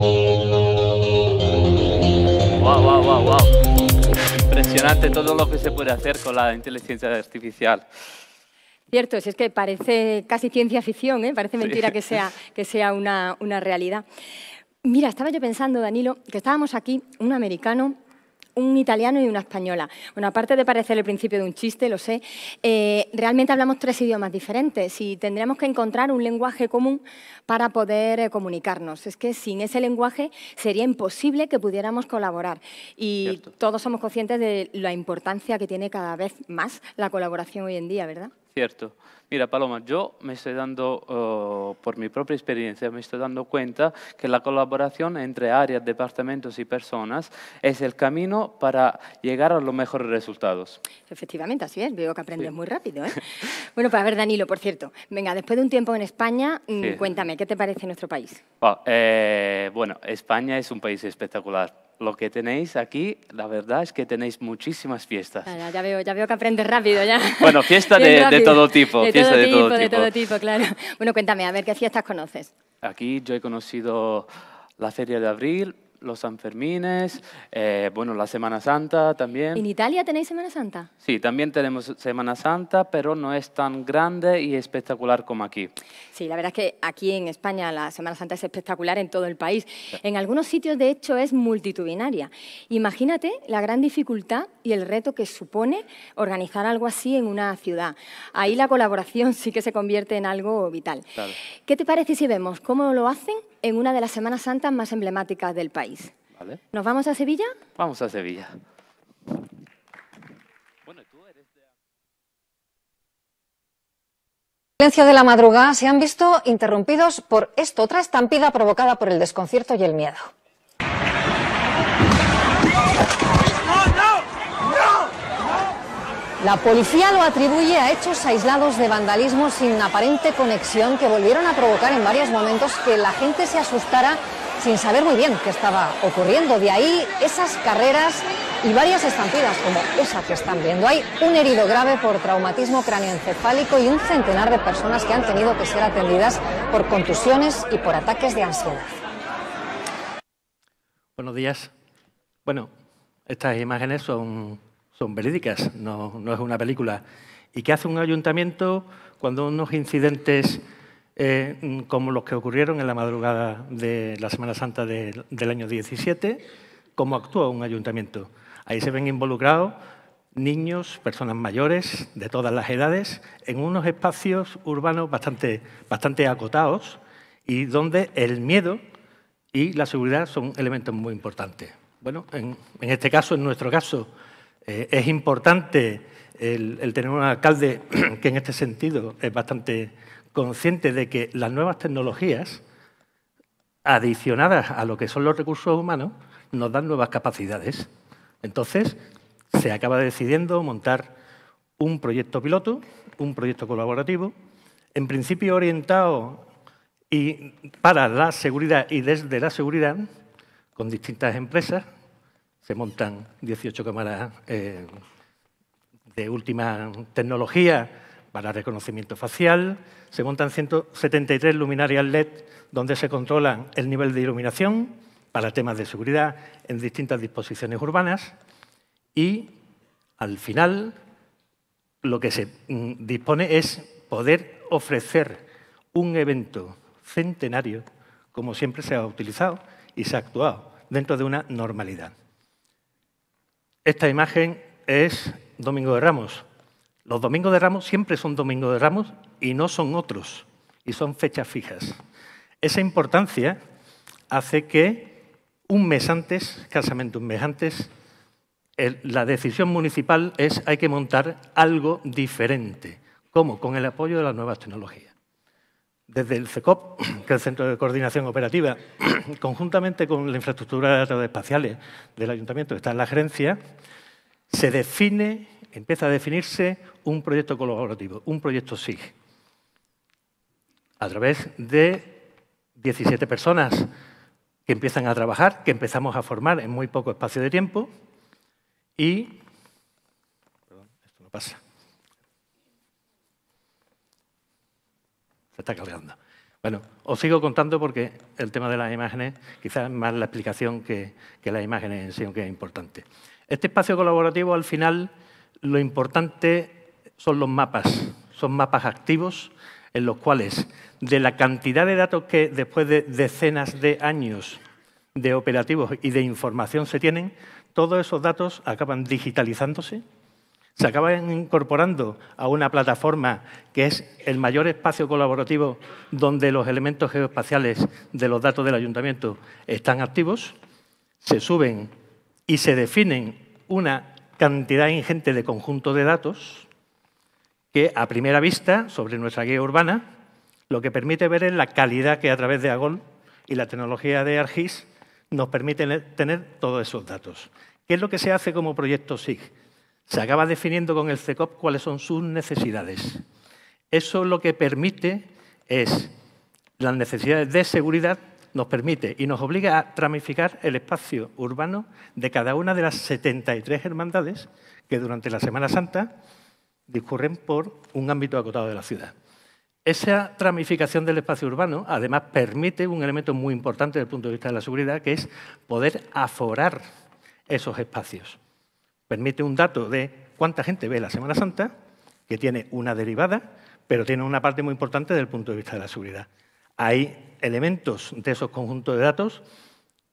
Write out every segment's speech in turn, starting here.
Wow, wow, wow, wow. Impresionante todo lo que se puede hacer con la inteligencia artificial. Cierto, si es que parece casi ciencia ficción, ¿eh? parece mentira que sea, que sea una, una realidad. Mira, estaba yo pensando, Danilo, que estábamos aquí, un americano un italiano y una española. Bueno, aparte de parecer el principio de un chiste, lo sé, eh, realmente hablamos tres idiomas diferentes y tendríamos que encontrar un lenguaje común para poder eh, comunicarnos. Es que sin ese lenguaje sería imposible que pudiéramos colaborar y todos somos conscientes de la importancia que tiene cada vez más la colaboración hoy en día, ¿verdad? cierto. Mira, Paloma, yo me estoy dando, oh, por mi propia experiencia, me estoy dando cuenta que la colaboración entre áreas, departamentos y personas es el camino para llegar a los mejores resultados. Efectivamente, así es. Veo que aprendes muy rápido. ¿eh? bueno, para pues ver, Danilo, por cierto, venga, después de un tiempo en España, mm, cuéntame, ¿qué te parece nuestro país? Eh, bueno, España es un país espectacular lo que tenéis aquí, la verdad es que tenéis muchísimas fiestas. Ya, ya veo, ya veo que aprendes rápido ya. Bueno, fiesta de, todo tipo. De todo tipo. de todo tipo, claro. Bueno, cuéntame, a ver, ¿qué fiestas conoces? Aquí yo he conocido la Feria de Abril, los Sanfermines, eh, bueno, la Semana Santa también. ¿En Italia tenéis Semana Santa? Sí, también tenemos Semana Santa, pero no es tan grande y espectacular como aquí. Sí, la verdad es que aquí en España la Semana Santa es espectacular en todo el país. En algunos sitios, de hecho, es multitudinaria. Imagínate la gran dificultad y el reto que supone organizar algo así en una ciudad. Ahí la colaboración sí que se convierte en algo vital. ¿Qué te parece si vemos cómo lo hacen en una de las Semanas Santas más emblemáticas del país. ¿Nos vamos a Sevilla? Vamos a Sevilla. silencio de la madrugada se han visto interrumpidos por esto, otra estampida provocada por el desconcierto y el miedo. La policía lo atribuye a hechos aislados de vandalismo sin aparente conexión que volvieron a provocar en varios momentos que la gente se asustara sin saber muy bien qué estaba ocurriendo. De ahí esas carreras y varias estampidas como esa que están viendo. Hay un herido grave por traumatismo cráneoencefálico y un centenar de personas que han tenido que ser atendidas por contusiones y por ataques de ansiedad. Buenos días. Bueno, estas imágenes son son verídicas, no, es una película. ¿Y qué hace un ayuntamiento cuando unos incidentes eh, como los que ocurrieron en la madrugada de la Semana Santa del año 17? ¿Cómo actúa un ayuntamiento? Ahí se ven involucrados niños, personas mayores, de todas las edades, en unos espacios urbanos bastante, bastante acotados y donde el miedo y la seguridad son elementos muy importantes. Bueno, en este caso, en nuestro caso, eh, es importante el, tener un alcalde que en este sentido es bastante consciente de que las nuevas tecnologías, adicionadas a lo que son los recursos humanos, nos dan nuevas capacidades. Entonces, se acaba decidiendo montar un proyecto piloto, un proyecto colaborativo, en principio orientado y para la seguridad y desde la seguridad, con distintas empresas, se montan 18 cámaras eh, de última tecnología para reconocimiento facial, se montan 173 luminarias LED donde se controla el nivel de iluminación para temas de seguridad en distintas disposiciones urbanas y al final lo que se mm, dispone es poder ofrecer un evento centenario como siempre se ha utilizado y se ha actuado dentro de una normalidad. Esta imagen es Domingo de Ramos. Los Domingos de Ramos siempre son Domingo de Ramos y no son otros, y son fechas fijas. Esa importancia hace que un mes antes, escasamente un mes antes, la decisión municipal es hay que montar algo diferente. ¿Cómo? Con el apoyo de las nuevas tecnologías. Desde el CECOP, que es el Centro de Coordinación Operativa, conjuntamente con la infraestructura de datos espaciales del Ayuntamiento, que está en la gerencia, se define, empieza a definirse un proyecto colaborativo, un proyecto SIG, a través de 17 personas que empiezan a trabajar, que empezamos a formar en muy poco espacio de tiempo y... Perdón, esto no pasa. está cargando. Bueno, os sigo contando porque el tema de las imágenes, quizás más la explicación que, que las imágenes en sí, aunque es importante. Este espacio colaborativo, al final, lo importante son los mapas. Son mapas activos en los cuales, de la cantidad de datos que después de decenas de años de operativos y de información se tienen, todos esos datos acaban digitalizándose se acaban incorporando a una plataforma que es el mayor espacio colaborativo donde los elementos geoespaciales de los datos del ayuntamiento están activos, se suben y se definen una cantidad ingente de conjunto de datos que a primera vista, sobre nuestra guía urbana, lo que permite ver es la calidad que a través de AGOL y la tecnología de ARGIS nos permite tener todos esos datos. ¿Qué es lo que se hace como proyecto SIG? se acaba definiendo con el CECOP cuáles son sus necesidades. Eso lo que permite es las necesidades de seguridad nos permite y nos obliga a tramificar el espacio urbano de cada una de las 73 hermandades que durante la Semana Santa discurren por un ámbito acotado de la ciudad. Esa tramificación del espacio urbano, además, permite un elemento muy importante desde el punto de vista de la seguridad, que es poder aforar esos espacios permite un dato de cuánta gente ve la Semana Santa, que tiene una derivada, pero tiene una parte muy importante desde el punto de vista de la seguridad. Hay elementos de esos conjuntos de datos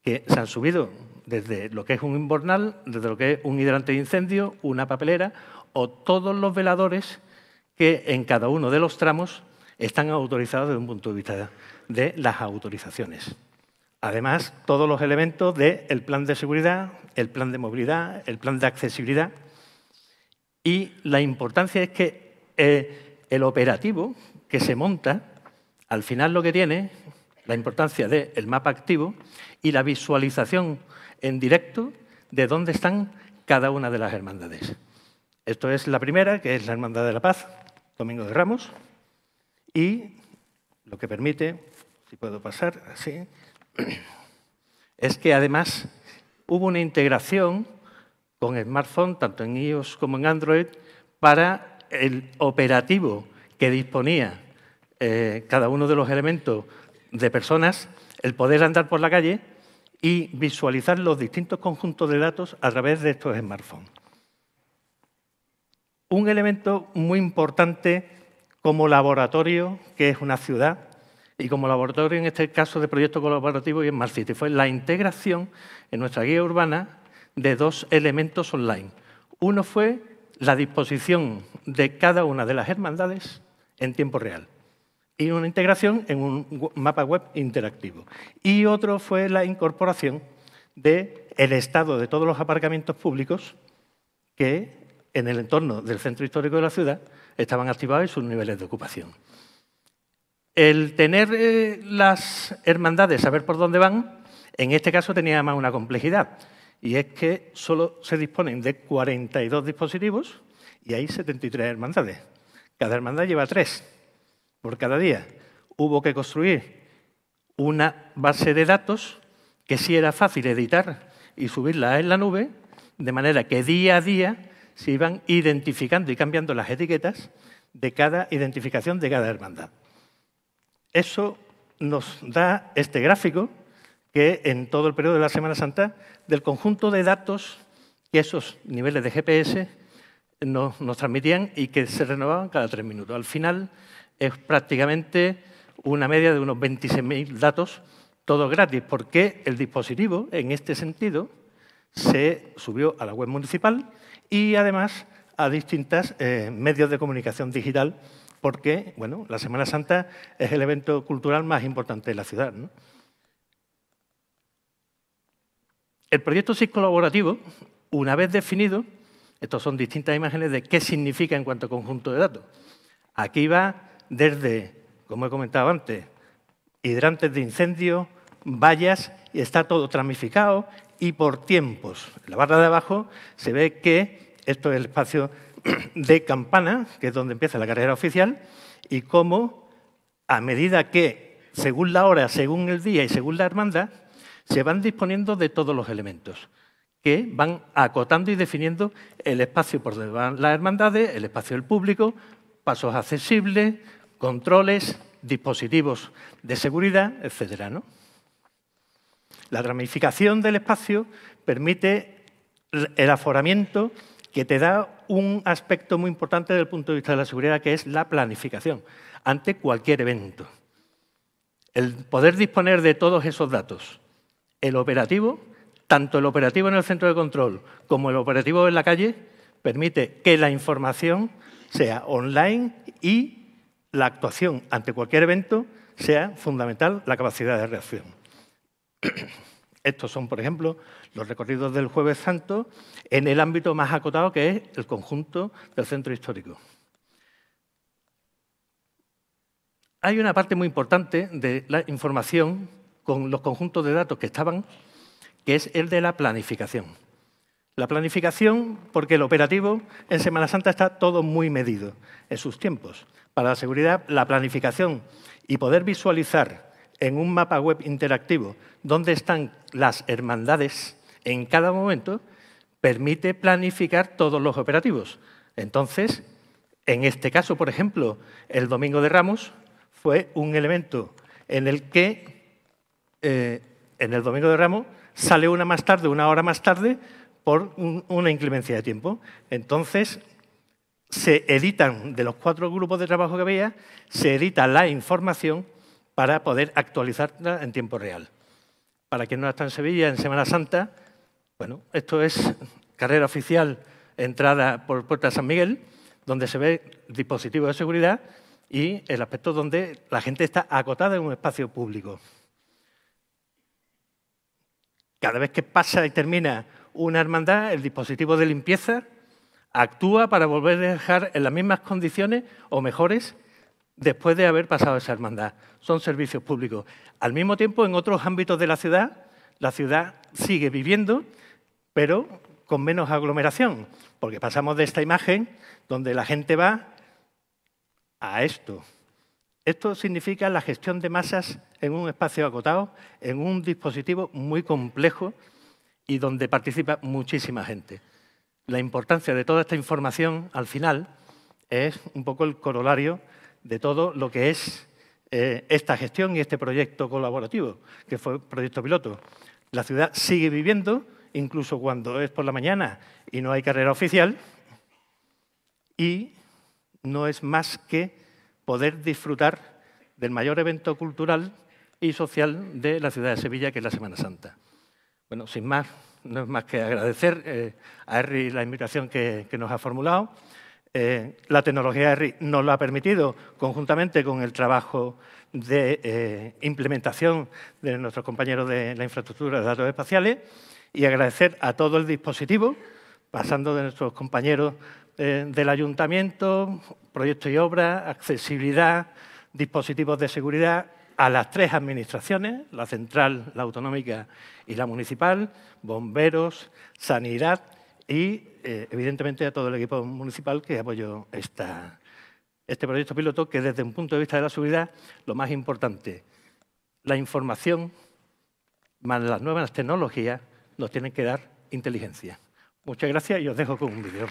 que se han subido desde lo que es un inbornal, desde lo que es un hidrante de incendio, una papelera o todos los veladores que en cada uno de los tramos están autorizados desde un punto de vista de las autorizaciones. Además, todos los elementos del plan de seguridad, el plan de movilidad, el plan de accesibilidad. Y la importancia es que eh, el operativo que se monta, al final lo que tiene, la importancia del mapa activo y la visualización en directo de dónde están cada una de las hermandades. Esto es la primera, que es la Hermandad de la Paz, Domingo de Ramos, y lo que permite, si puedo pasar así, es que además hubo una integración con smartphone, tanto en iOS como en Android, para el operativo que disponía eh, cada uno de los elementos de personas, el poder andar por la calle y visualizar los distintos conjuntos de datos a través de estos smartphones. Un elemento muy importante como laboratorio, que es una ciudad, y como laboratorio en este caso de proyecto colaborativo y en Smart City. Fue la integración en nuestra guía urbana de dos elementos online. Uno fue la disposición de cada una de las hermandades en tiempo real y una integración en un mapa web interactivo. Y otro fue la incorporación del el estado de todos los aparcamientos públicos que en el entorno del centro histórico de la ciudad estaban activados y sus niveles de ocupación. El tener eh, las hermandades, saber por dónde van, en este caso tenía más una complejidad, y es que solo se disponen de 42 dispositivos y hay 73 hermandades. Cada hermandad lleva tres por cada día. Hubo que construir una base de datos que sí era fácil editar y subirla en la nube, de manera que día a día se iban identificando y cambiando las etiquetas de cada identificación de cada hermandad. Eso nos da este gráfico que en todo el periodo de la Semana Santa, del conjunto de datos que esos niveles de GPS nos, transmitían y que se renovaban cada tres minutos. Al final es prácticamente una media de unos 26.000 datos, todos gratis, porque el dispositivo, en este sentido, se subió a la web municipal y además a distintos eh, medios de comunicación digital porque bueno, la Semana Santa es el evento cultural más importante de la ciudad. El proyecto SIS colaborativo, una vez definido, estas son distintas imágenes de qué significa en cuanto a conjunto de datos. Aquí va desde, como he comentado antes, hidrantes de incendio, vallas, y está todo tramificado y por tiempos. En la barra de abajo se ve que esto es el espacio de Campana, que es donde empieza la carrera oficial, y cómo, a medida que, según la hora, según el día y según la hermandad, se van disponiendo de todos los elementos que van acotando y definiendo el espacio por donde van las hermandades, el espacio del público, pasos accesibles, controles, dispositivos de seguridad, etc. La ramificación del espacio permite el aforamiento que te da un aspecto muy importante desde el punto de vista de la seguridad, que es la planificación ante cualquier evento. El poder disponer de todos esos datos, el operativo, tanto el operativo en el centro de control como el operativo en la calle, permite que la información sea online y la actuación ante cualquier evento sea fundamental la capacidad de reacción. Estos son, por ejemplo, los recorridos del Jueves Santo en el ámbito más acotado que es el conjunto del centro histórico. Hay una parte muy importante de la información con los conjuntos de datos que estaban, que es el de la planificación. La planificación, porque el operativo en Semana Santa está todo muy medido en sus tiempos. Para la seguridad, la planificación y poder visualizar en un mapa web interactivo donde están las hermandades en cada momento, permite planificar todos los operativos. Entonces, en este caso, por ejemplo, el Domingo de Ramos fue un elemento en el que eh, en el Domingo de Ramos sale una más tarde, una hora más tarde, por una inclemencia de tiempo. Entonces, se editan de los cuatro grupos de trabajo que había, se edita la información para poder actualizarla en tiempo real. Para quien no está en Sevilla, en Semana Santa, bueno, esto es carrera oficial, entrada por Puerta San Miguel, donde se ve dispositivo de seguridad y el aspecto donde la gente está acotada en un espacio público. Cada vez que pasa y termina una hermandad, el dispositivo de limpieza actúa para volver a dejar en las mismas condiciones o mejores después de haber pasado esa hermandad. Son servicios públicos. Al mismo tiempo, en otros ámbitos de la ciudad, la ciudad sigue viviendo, pero con menos aglomeración, porque pasamos de esta imagen donde la gente va a esto. Esto significa la gestión de masas en un espacio acotado, en un dispositivo muy complejo y donde participa muchísima gente. La importancia de toda esta información, al final, es un poco el corolario de todo lo que es eh, esta gestión y este proyecto colaborativo, que fue proyecto piloto. La ciudad sigue viviendo, incluso cuando es por la mañana y no hay carrera oficial, y no es más que poder disfrutar del mayor evento cultural y social de la ciudad de Sevilla, que es la Semana Santa. Bueno, sin más, no es más que agradecer eh, a harry la invitación que nos ha formulado. Eh, la tecnología nos lo ha permitido, conjuntamente con el trabajo de eh, implementación de nuestros compañeros de la infraestructura de datos espaciales, y agradecer a todo el dispositivo, pasando de nuestros compañeros eh, del ayuntamiento, proyectos y obras, accesibilidad, dispositivos de seguridad, a las tres administraciones, la central, la autonómica y la municipal, bomberos, sanidad y eh, evidentemente a todo el equipo municipal que apoyó este proyecto piloto, que desde un punto de vista de la seguridad, lo más importante, la información más las nuevas tecnologías nos tienen que dar inteligencia. Muchas gracias y os dejo con un vídeo.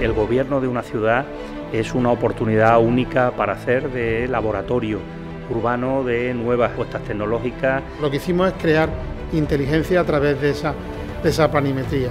El gobierno de una ciudad es una oportunidad única para hacer de laboratorio urbano de nuevas puestas tecnológicas. Lo que hicimos es crear inteligencia a través de esa, de esa planimetría.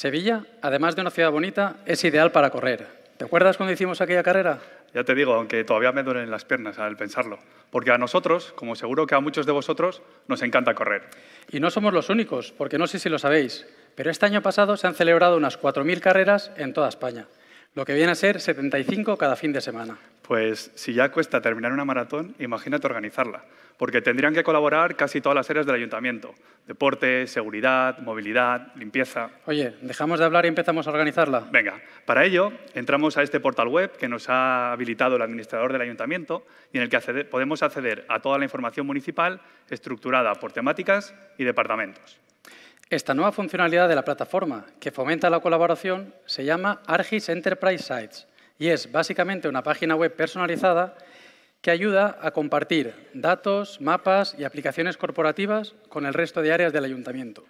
Sevilla, además de una ciudad bonita, es ideal para correr. ¿Te acuerdas cuando hicimos aquella carrera? Ya te digo, aunque todavía me duelen las piernas al pensarlo, porque a nosotros, como seguro que a muchos de vosotros, nos encanta correr. Y no somos los únicos, porque no sé si lo sabéis, pero este año pasado se han celebrado unas 4.000 carreras en toda España, lo que viene a ser 75 cada fin de semana. Pues si ya cuesta terminar una maratón, imagínate organizarla, porque tendrían que colaborar casi todas las áreas del ayuntamiento, deporte, seguridad, movilidad, limpieza. Oye, dejamos de hablar y empezamos a organizarla. Venga, para ello entramos a este portal web que nos ha habilitado el administrador del ayuntamiento y en el que podemos acceder a toda la información municipal estructurada por temáticas y departamentos. Esta nueva funcionalidad de la plataforma que fomenta la colaboración se llama Argis Enterprise Sites y es básicamente una página web personalizada que ayuda a compartir datos, mapas y aplicaciones corporativas con el resto de áreas del ayuntamiento.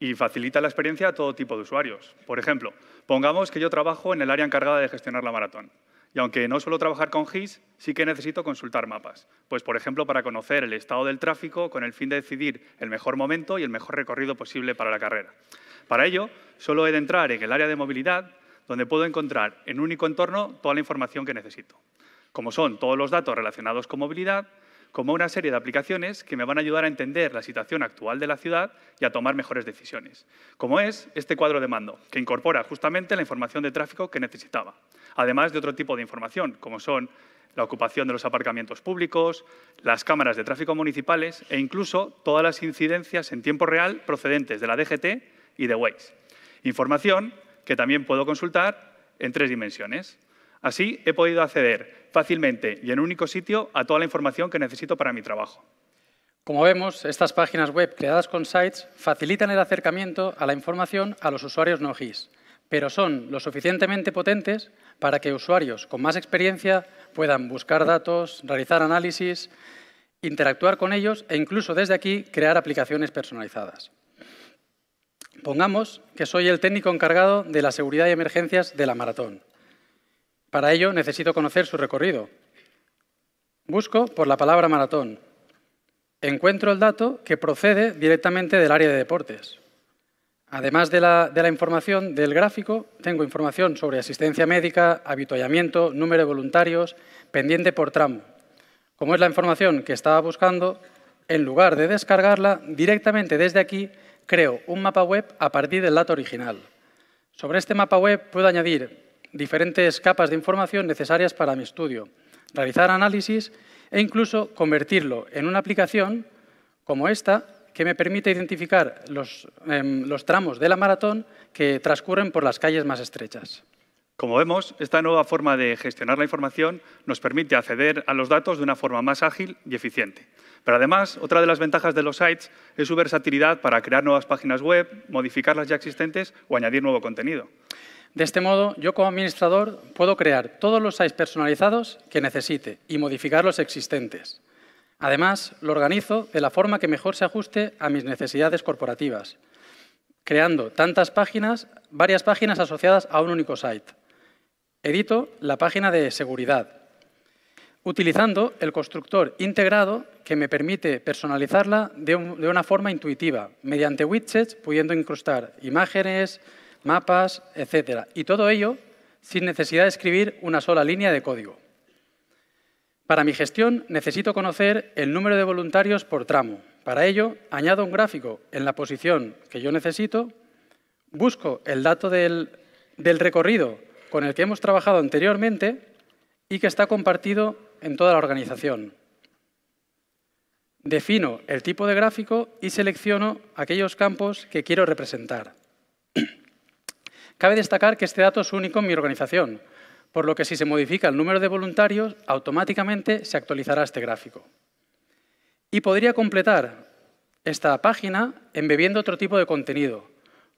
Y facilita la experiencia a todo tipo de usuarios. Por ejemplo, pongamos que yo trabajo en el área encargada de gestionar la maratón. Y aunque no suelo trabajar con GIS, sí que necesito consultar mapas. Pues, por ejemplo, para conocer el estado del tráfico con el fin de decidir el mejor momento y el mejor recorrido posible para la carrera. Para ello, solo he de entrar en el área de movilidad donde puedo encontrar en un único entorno toda la información que necesito, como son todos los datos relacionados con movilidad, como una serie de aplicaciones que me van a ayudar a entender la situación actual de la ciudad y a tomar mejores decisiones, como es este cuadro de mando, que incorpora justamente la información de tráfico que necesitaba, además de otro tipo de información, como son la ocupación de los aparcamientos públicos, las cámaras de tráfico municipales e incluso todas las incidencias en tiempo real procedentes de la DGT y de Waze. Información que también puedo consultar en tres dimensiones. Así he podido acceder fácilmente y en un único sitio a toda la información que necesito para mi trabajo. Como vemos, estas páginas web creadas con Sites facilitan el acercamiento a la información a los usuarios no GIS, pero son lo suficientemente potentes para que usuarios con más experiencia puedan buscar datos, realizar análisis, interactuar con ellos e incluso desde aquí crear aplicaciones personalizadas. Pongamos que soy el técnico encargado de la seguridad y emergencias de la maratón. Para ello necesito conocer su recorrido. Busco por la palabra maratón. Encuentro el dato que procede directamente del área de deportes. Además de la, información del gráfico, tengo información sobre asistencia médica, habituallamiento, número de voluntarios, pendiente por tramo. Como es la información que estaba buscando, en lugar de descargarla directamente desde aquí, creo un mapa web a partir del dato original. Sobre este mapa web puedo añadir diferentes capas de información necesarias para mi estudio, realizar análisis e incluso convertirlo en una aplicación como esta que me permite identificar los, em, los tramos de la maratón que transcurren por las calles más estrechas. Como vemos, esta nueva forma de gestionar la información nos permite acceder a los datos de una forma más ágil y eficiente. Pero además, otra de las ventajas de los sites es su versatilidad para crear nuevas páginas web, modificar las ya existentes o añadir nuevo contenido. De este modo, yo como administrador puedo crear todos los sites personalizados que necesite y modificar los existentes. Además, lo organizo de la forma que mejor se ajuste a mis necesidades corporativas, creando tantas páginas, varias páginas asociadas a un único site edito la página de seguridad, utilizando el constructor integrado que me permite personalizarla de, una forma intuitiva, mediante widgets pudiendo incrustar imágenes, mapas, etc. Y todo ello sin necesidad de escribir una sola línea de código. Para mi gestión necesito conocer el número de voluntarios por tramo. Para ello, añado un gráfico en la posición que yo necesito, busco el dato del recorrido con el que hemos trabajado anteriormente y que está compartido en toda la organización. Defino el tipo de gráfico y selecciono aquellos campos que quiero representar. Cabe destacar que este dato es único en mi organización, por lo que si se modifica el número de voluntarios, automáticamente se actualizará este gráfico. Y podría completar esta página embebiendo otro tipo de contenido,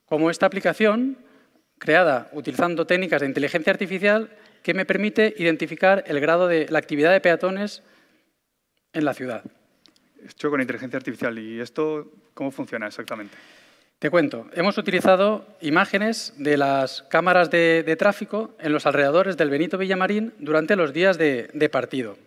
como esta aplicación creada utilizando técnicas de inteligencia artificial que me permite identificar el grado de la actividad de peatones en la ciudad. Esto con inteligencia artificial. ¿Y esto cómo funciona exactamente? Te cuento. Hemos utilizado imágenes de las cámaras de, tráfico en los alrededores del Benito Villamarín durante los días de, de partido.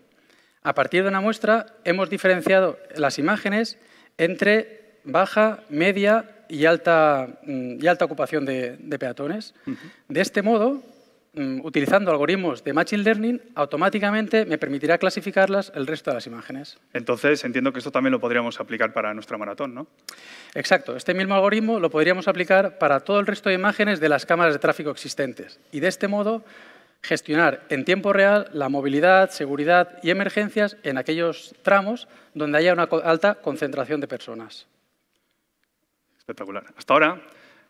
A partir de una muestra hemos diferenciado las imágenes entre baja, media Mm, y alta, ocupación de, peatones. De este modo, mm, utilizando algoritmos de Machine Learning, automáticamente me permitirá clasificarlas el resto de las imágenes. Entonces, entiendo que esto también lo podríamos aplicar para nuestra maratón, ¿no? Exacto. Este mismo algoritmo lo podríamos aplicar para todo el resto de imágenes de las cámaras de tráfico existentes. Y de este modo, gestionar en tiempo real la movilidad, seguridad y emergencias en aquellos tramos donde haya una alta concentración de personas. Hasta ahora,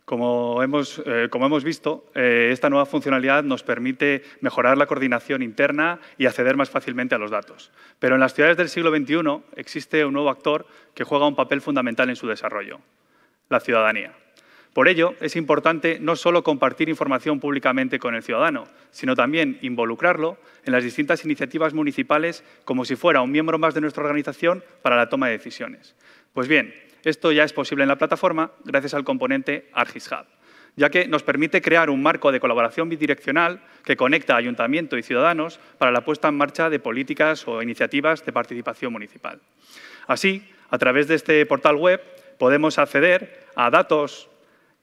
como hemos, eh, visto, eh, esta nueva funcionalidad nos permite mejorar la coordinación interna y acceder más fácilmente a los datos. Pero en las ciudades del siglo XXI existe un nuevo actor que juega un papel fundamental en su desarrollo, la ciudadanía. Por ello, es importante no solo compartir información públicamente con el ciudadano, sino también involucrarlo en las distintas iniciativas municipales como si fuera un miembro más de nuestra organización para la toma de decisiones. Pues bien, esto ya es posible en la plataforma gracias al componente ArcGIS Hub ya que nos permite crear un marco de colaboración bidireccional que conecta ayuntamiento y ciudadanos para la puesta en marcha de políticas o iniciativas de participación municipal. Así, a través de este portal web podemos acceder a datos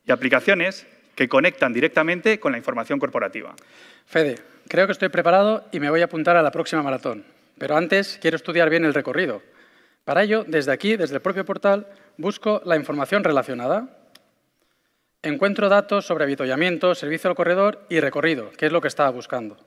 y aplicaciones que conectan directamente con la información corporativa. Fede, creo que estoy preparado y me voy a apuntar a la próxima maratón. Pero antes quiero estudiar bien el recorrido para ello, desde aquí, desde el propio portal, busco la información relacionada. Encuentro datos sobre avituallamiento, servicio al corredor y recorrido, que es lo que estaba buscando.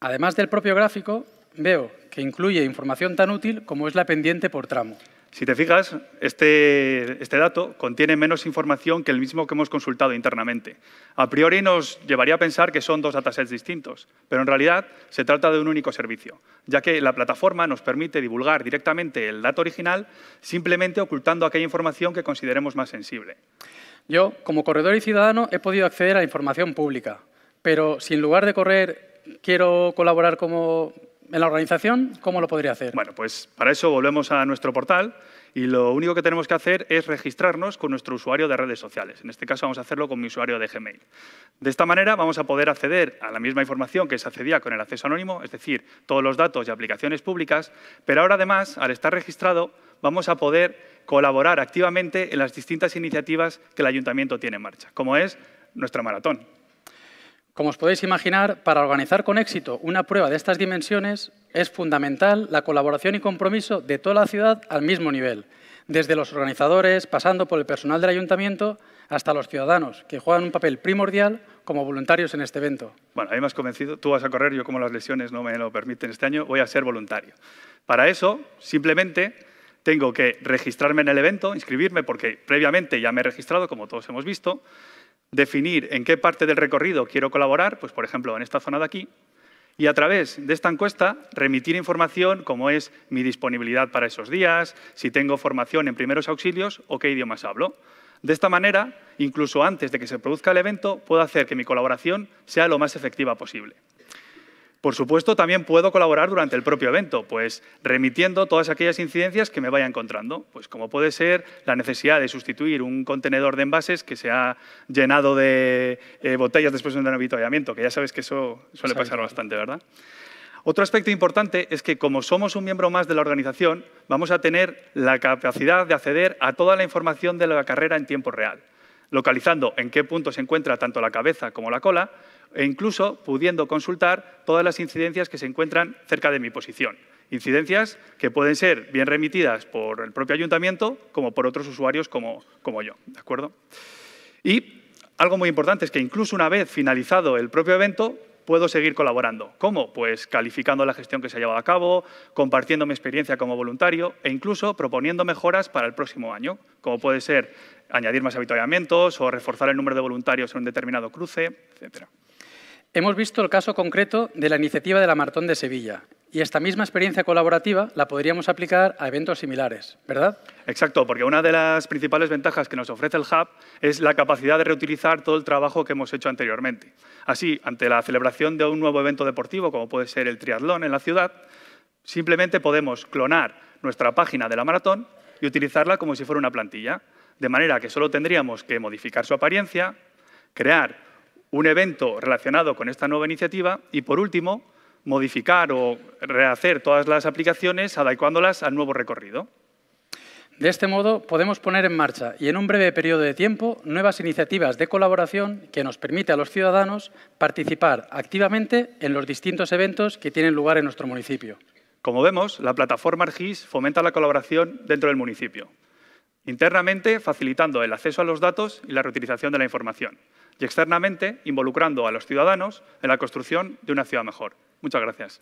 Además del propio gráfico, veo que incluye información tan útil como es la pendiente por tramo. Si te fijas, este, este, dato contiene menos información que el mismo que hemos consultado internamente. A priori nos llevaría a pensar que son dos datasets distintos, pero en realidad se trata de un único servicio, ya que la plataforma nos permite divulgar directamente el dato original simplemente ocultando aquella información que consideremos más sensible. Yo, como corredor y ciudadano, he podido acceder a información pública, pero si en lugar de correr quiero colaborar como en la organización, ¿cómo lo podría hacer? Bueno, pues para eso volvemos a nuestro portal y lo único que tenemos que hacer es registrarnos con nuestro usuario de redes sociales. En este caso vamos a hacerlo con mi usuario de Gmail. De esta manera vamos a poder acceder a la misma información que se accedía con el acceso anónimo, es decir, todos los datos y aplicaciones públicas, pero ahora además, al estar registrado, vamos a poder colaborar activamente en las distintas iniciativas que el ayuntamiento tiene en marcha, como es nuestra maratón. Como os podéis imaginar, para organizar con éxito una prueba de estas dimensiones es fundamental la colaboración y compromiso de toda la ciudad al mismo nivel, desde los organizadores, pasando por el personal del ayuntamiento, hasta los ciudadanos, que juegan un papel primordial como voluntarios en este evento. Bueno, ahí me has convencido, tú vas a correr, yo como las lesiones no me lo permiten este año, voy a ser voluntario. Para eso, simplemente tengo que registrarme en el evento, inscribirme, porque previamente ya me he registrado, como todos hemos visto, definir en qué parte del recorrido quiero colaborar, pues por ejemplo en esta zona de aquí, y a través de esta encuesta remitir información como es mi disponibilidad para esos días, si tengo formación en primeros auxilios o qué idiomas hablo. De esta manera, incluso antes de que se produzca el evento, puedo hacer que mi colaboración sea lo más efectiva posible. Por supuesto, también puedo colaborar durante el propio evento, pues remitiendo todas aquellas incidencias que me vaya encontrando, pues como puede ser la necesidad de sustituir un contenedor de envases que se ha llenado de eh, botellas después de un avituallamiento, que ya sabes que eso suele pasar bastante, ¿verdad? Otro aspecto importante es que como somos un miembro más de la organización, vamos a tener la capacidad de acceder a toda la información de la carrera en tiempo real, localizando en qué punto se encuentra tanto la cabeza como la cola, e incluso pudiendo consultar todas las incidencias que se encuentran cerca de mi posición. Incidencias que pueden ser bien remitidas por el propio ayuntamiento como por otros usuarios como, yo. ¿de acuerdo? Y algo muy importante es que incluso una vez finalizado el propio evento, puedo seguir colaborando. ¿Cómo? Pues calificando la gestión que se ha llevado a cabo, compartiendo mi experiencia como voluntario e incluso proponiendo mejoras para el próximo año, como puede ser añadir más habituallamientos o reforzar el número de voluntarios en un determinado cruce, etcétera. Hemos visto el caso concreto de la iniciativa de la Maratón de Sevilla y esta misma experiencia colaborativa la podríamos aplicar a eventos similares, ¿verdad? Exacto, porque una de las principales ventajas que nos ofrece el Hub es la capacidad de reutilizar todo el trabajo que hemos hecho anteriormente. Así, ante la celebración de un nuevo evento deportivo, como puede ser el triatlón en la ciudad, simplemente podemos clonar nuestra página de la maratón y utilizarla como si fuera una plantilla, de manera que solo tendríamos que modificar su apariencia, crear un evento relacionado con esta nueva iniciativa y, por último, modificar o rehacer todas las aplicaciones adecuándolas al nuevo recorrido. De este modo, podemos poner en marcha y en un breve periodo de tiempo nuevas iniciativas de colaboración que nos permite a los ciudadanos participar activamente en los distintos eventos que tienen lugar en nuestro municipio. Como vemos, la plataforma ARGIS fomenta la colaboración dentro del municipio, internamente facilitando el acceso a los datos y la reutilización de la información y externamente involucrando a los ciudadanos en la construcción de una ciudad mejor. Muchas gracias.